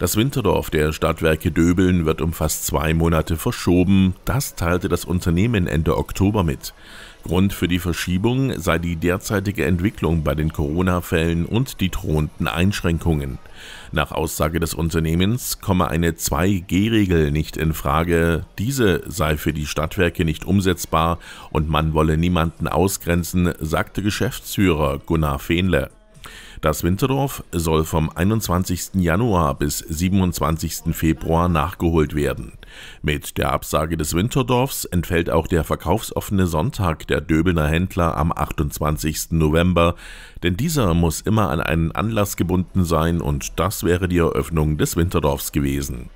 Das Winterdorf der Stadtwerke Döbeln wird um fast zwei Monate verschoben, das teilte das Unternehmen Ende Oktober mit. Grund für die Verschiebung sei die derzeitige Entwicklung bei den Corona-Fällen und die drohenden Einschränkungen. Nach Aussage des Unternehmens komme eine 2G-Regel nicht in Frage, diese sei für die Stadtwerke nicht umsetzbar und man wolle niemanden ausgrenzen, sagte Geschäftsführer Gunnar Fehnle. Das Winterdorf soll vom 21. Januar bis 27. Februar nachgeholt werden. Mit der Absage des Winterdorfs entfällt auch der verkaufsoffene Sonntag der Döbelner Händler am 28. November, denn dieser muss immer an einen Anlass gebunden sein und das wäre die Eröffnung des Winterdorfs gewesen.